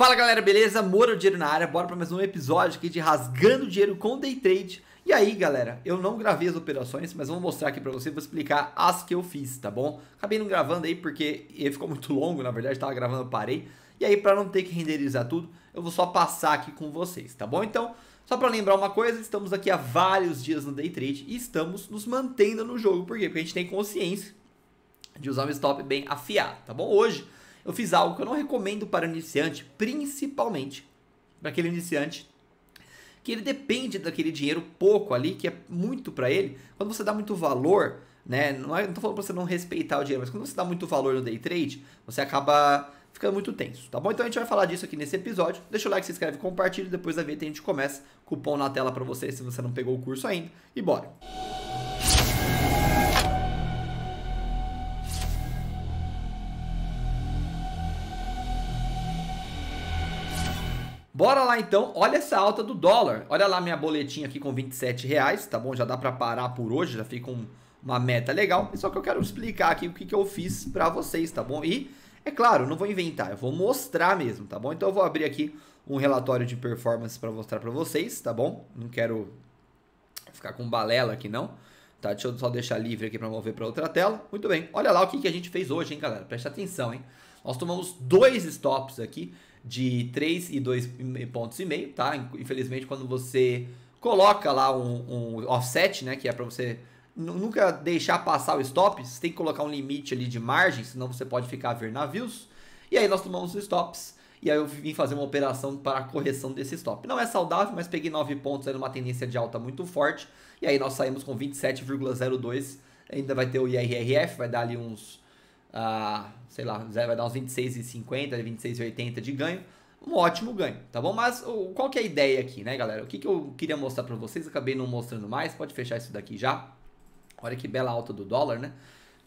Fala galera, beleza? Moro Dinheiro na área, bora para mais um episódio aqui de Rasgando Dinheiro com Day Trade. E aí galera, eu não gravei as operações, mas vou mostrar aqui para você, vou explicar as que eu fiz, tá bom? Acabei não gravando aí porque ficou muito longo, na verdade estava gravando, eu parei. E aí para não ter que renderizar tudo, eu vou só passar aqui com vocês, tá bom? Então, só para lembrar uma coisa, estamos aqui há vários dias no Day Trade e estamos nos mantendo no jogo. Por quê? Porque a gente tem consciência de usar um stop bem afiado, tá bom? Hoje eu fiz algo que eu não recomendo para iniciante, principalmente para aquele iniciante que ele depende daquele dinheiro pouco ali, que é muito para ele. Quando você dá muito valor, né? Não é, falando para você não respeitar o dinheiro, mas quando você dá muito valor no day trade, você acaba ficando muito tenso, tá bom? Então a gente vai falar disso aqui nesse episódio. Deixa o like, se inscreve, compartilha, depois da vinheta a gente começa. Cupom na tela para você se você não pegou o curso ainda. E bora. Música Bora lá então, olha essa alta do dólar. Olha lá minha boletinha aqui com 27 reais, tá bom? Já dá para parar por hoje, já fica um, uma meta legal. Só que eu quero explicar aqui o que, que eu fiz para vocês, tá bom? E, é claro, não vou inventar, eu vou mostrar mesmo, tá bom? Então eu vou abrir aqui um relatório de performance para mostrar para vocês, tá bom? Não quero ficar com balela aqui não. Tá, deixa eu só deixar livre aqui para mover para outra tela. Muito bem, olha lá o que, que a gente fez hoje, hein, galera? Presta atenção, hein? Nós tomamos dois stops aqui de 3 e 2 pontos e meio, tá? Infelizmente, quando você coloca lá um, um offset, né, que é para você nunca deixar passar o stop, você tem que colocar um limite ali de margem, senão você pode ficar a ver navios. E aí nós tomamos os stops. E aí eu vim fazer uma operação para a correção desse stop. Não é saudável, mas peguei 9 pontos aí numa tendência de alta muito forte. E aí nós saímos com 27,02. Ainda vai ter o IRRF, vai dar ali uns a, sei lá, vai dar uns 26,50, 26,80 de ganho, um ótimo ganho, tá bom? Mas o, qual que é a ideia aqui, né, galera? O que, que eu queria mostrar para vocês, acabei não mostrando mais, pode fechar isso daqui já. Olha que bela alta do dólar, né?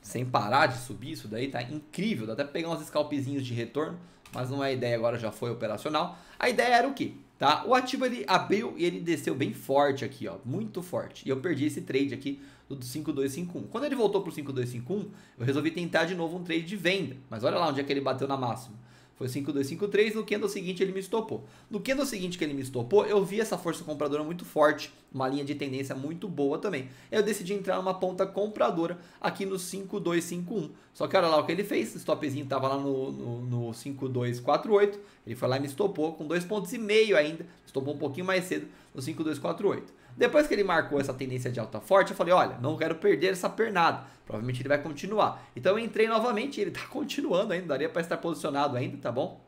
Sem parar de subir, isso daí tá incrível, dá até pra pegar uns scalpzinhos de retorno, mas não é a ideia agora, já foi operacional. A ideia era o quê? Tá? O ativo ele abriu e ele desceu bem forte aqui, ó, muito forte. E eu perdi esse trade aqui do 5251. Quando ele voltou pro 5251, eu resolvi tentar de novo um trade de venda. Mas olha lá onde é que ele bateu na máxima. Foi 5253, no candle seguinte ele me estopou. No candle seguinte que ele me estopou, eu vi essa força compradora muito forte, uma linha de tendência muito boa também. Eu decidi entrar numa ponta compradora aqui no 5251. Só que olha lá o que ele fez, o stopzinho estava lá no, no, no 5248, ele foi lá e me estopou com 2,5 pontos e meio ainda. Estopou um pouquinho mais cedo no 5248. Depois que ele marcou essa tendência de alta forte, eu falei, olha, não quero perder essa pernada. Provavelmente ele vai continuar. Então eu entrei novamente, ele está continuando ainda, daria para estar posicionado ainda, tá bom?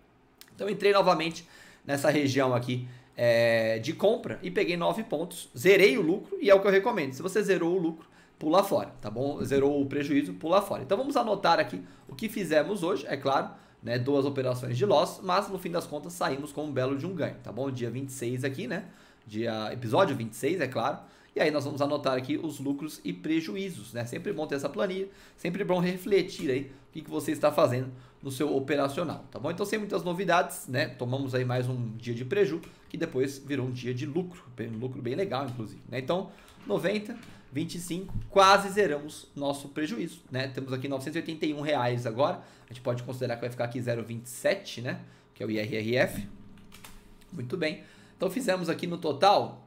Então eu entrei novamente nessa região aqui é, de compra e peguei 9 pontos. Zerei o lucro e é o que eu recomendo. Se você zerou o lucro, pula fora, tá bom? Zerou o prejuízo, pula fora. Então vamos anotar aqui o que fizemos hoje, é claro né, duas operações de loss, mas no fim das contas saímos com um belo de um ganho, tá bom? Dia 26 aqui, né? Dia episódio 26, é claro. E aí nós vamos anotar aqui os lucros e prejuízos, né? Sempre bom ter essa planilha, sempre bom refletir aí o que, que você está fazendo no seu operacional, tá bom? Então sem muitas novidades, né? Tomamos aí mais um dia de preju, que depois virou um dia de lucro, um lucro bem legal, inclusive, né? Então, 90 25, quase zeramos nosso prejuízo, né? Temos aqui 981 reais agora. A gente pode considerar que vai ficar aqui 0,27, né? Que é o IRRF. Muito bem. Então fizemos aqui no total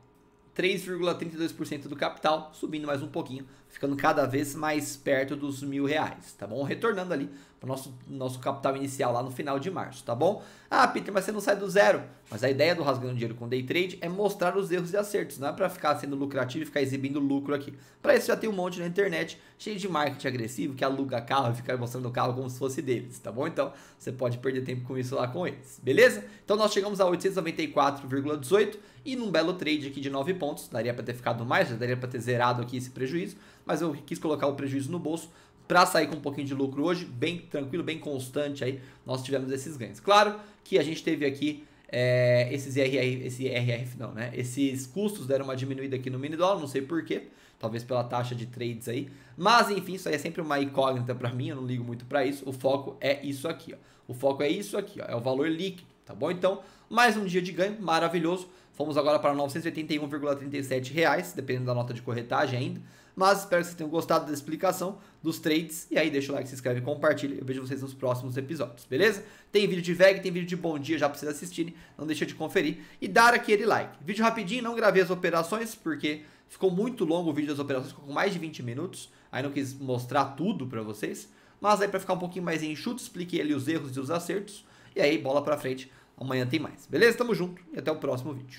3,32% do capital, subindo mais um pouquinho ficando cada vez mais perto dos mil reais, tá bom? Retornando ali para nosso nosso capital inicial lá no final de março, tá bom? Ah, Peter, mas você não sai do zero. Mas a ideia do rasgando dinheiro com day trade é mostrar os erros e acertos, não é para ficar sendo lucrativo e ficar exibindo lucro aqui. Para isso já tem um monte na internet cheio de marketing agressivo que aluga carro e fica mostrando o carro como se fosse deles, tá bom? Então você pode perder tempo com isso lá com eles, beleza? Então nós chegamos a 894,18 e num belo trade aqui de 9 pontos, daria para ter ficado mais, daria para ter zerado aqui esse prejuízo, mas eu quis colocar o prejuízo no bolso para sair com um pouquinho de lucro hoje, bem tranquilo, bem constante aí, nós tivemos esses ganhos. Claro que a gente teve aqui é, esses rr esse IRF não, né? Esses custos deram uma diminuída aqui no mini dólar, não sei porquê, talvez pela taxa de trades aí. Mas enfim, isso aí é sempre uma incógnita para mim, eu não ligo muito para isso. O foco é isso aqui, ó. O foco é isso aqui, ó, é o valor líquido, tá bom? Então, mais um dia de ganho maravilhoso. Fomos agora para R$ 981,37, reais, dependendo da nota de corretagem ainda. Mas espero que vocês tenham gostado da explicação dos trades. E aí deixa o like, se inscreve, compartilha. Eu vejo vocês nos próximos episódios, beleza? Tem vídeo de VEG, tem vídeo de bom dia já para vocês assistirem. Não deixa de conferir e dar aquele like. Vídeo rapidinho, não gravei as operações porque ficou muito longo o vídeo das operações, ficou com mais de 20 minutos. Aí não quis mostrar tudo para vocês. Mas aí para ficar um pouquinho mais enxuto, expliquei ali os erros e os acertos. E aí bola para frente. Amanhã tem mais. Beleza? Tamo junto e até o próximo vídeo.